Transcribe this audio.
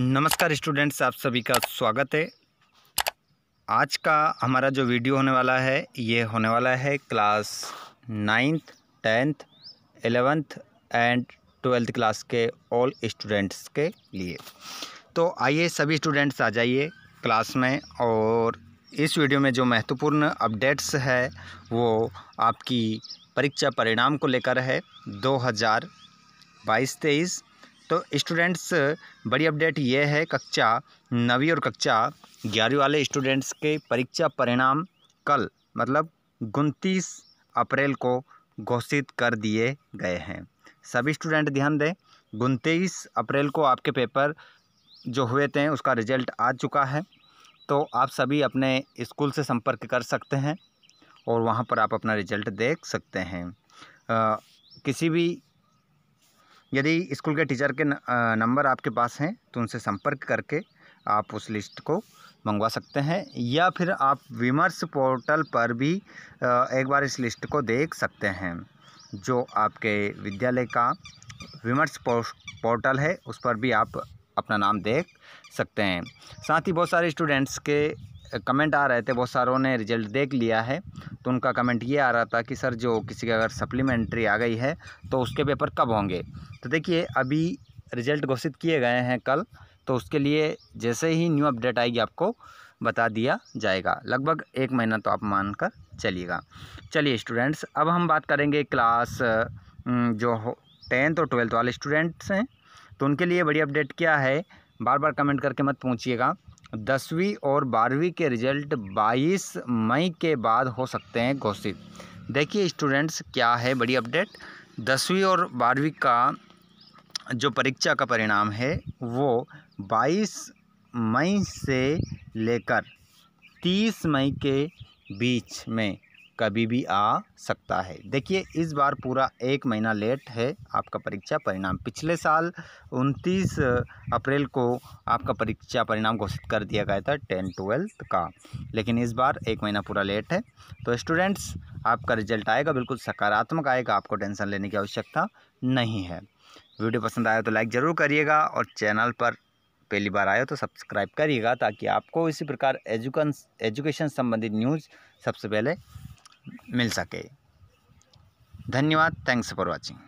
नमस्कार स्टूडेंट्स आप सभी का स्वागत है आज का हमारा जो वीडियो होने वाला है ये होने वाला है class ninth tenth eleventh and twelfth class के ऑल स्टूडेंट्स के लिए तो आइए सभी स्टूडेंट्स आ जाइए क्लास में और इस वीडियो में जो महत्वपूर्ण अपडेट्स है वो आपकी परीक्षा परिणाम को लेकर है दो हज़ार बाईस तेईस तो स्टूडेंट्स बड़ी अपडेट ये है कक्षा नवी और कक्षा ग्यारहवीं वाले स्टूडेंट्स के परीक्षा परिणाम कल मतलब उनतीस अप्रैल को घोषित कर दिए गए हैं सभी स्टूडेंट ध्यान दें उनतीस अप्रैल को आपके पेपर जो हुए थे उसका रिजल्ट आ चुका है तो आप सभी अपने स्कूल से संपर्क कर सकते हैं और वहाँ पर आप अपना रिजल्ट देख सकते हैं आ, किसी भी यदि स्कूल के टीचर के नंबर आपके पास हैं तो उनसे संपर्क करके आप उस लिस्ट को मंगवा सकते हैं या फिर आप विमर्श पोर्टल पर भी एक बार इस लिस्ट को देख सकते हैं जो आपके विद्यालय का विमर्श पोर्टल है उस पर भी आप अपना नाम देख सकते हैं साथ ही बहुत सारे स्टूडेंट्स के कमेंट आ रहे थे बहुत सारों ने रिजल्ट देख लिया है तो उनका कमेंट ये आ रहा था कि सर जो किसी की अगर सप्लीमेंट्री आ गई है तो उसके पेपर कब होंगे तो देखिए अभी रिजल्ट घोषित किए गए हैं कल तो उसके लिए जैसे ही न्यू अपडेट आएगी आपको बता दिया जाएगा लगभग एक महीना तो आप मान कर चलिएगा चलिए स्टूडेंट्स अब हम बात करेंगे क्लास जो टेंथ और ट्वेल्थ वाले स्टूडेंट्स हैं तो उनके लिए बड़ी अपडेट क्या है बार बार कमेंट करके मत पूछिएगा दसवीं और बारहवीं के रिज़ल्ट 22 मई के बाद हो सकते हैं घोषित देखिए स्टूडेंट्स क्या है बड़ी अपडेट दसवीं और बारहवीं का जो परीक्षा का परिणाम है वो 22 मई से लेकर 30 मई के बीच में कभी भी आ सकता है देखिए इस बार पूरा एक महीना लेट है आपका परीक्षा परिणाम पिछले साल 29 अप्रैल को आपका परीक्षा परिणाम घोषित कर दिया गया था टेन ट्वेल्थ का लेकिन इस बार एक महीना पूरा लेट है तो स्टूडेंट्स आपका रिजल्ट आएगा बिल्कुल सकारात्मक आएगा आपको टेंशन लेने की आवश्यकता नहीं है वीडियो पसंद आया तो लाइक ज़रूर करिएगा और चैनल पर पहली बार आए हो तो सब्सक्राइब करिएगा ताकि आपको इसी प्रकार एजुकन एजुकेशन संबंधित न्यूज़ सबसे पहले मिल सके धन्यवाद थैंक्स फॉर वॉचिंग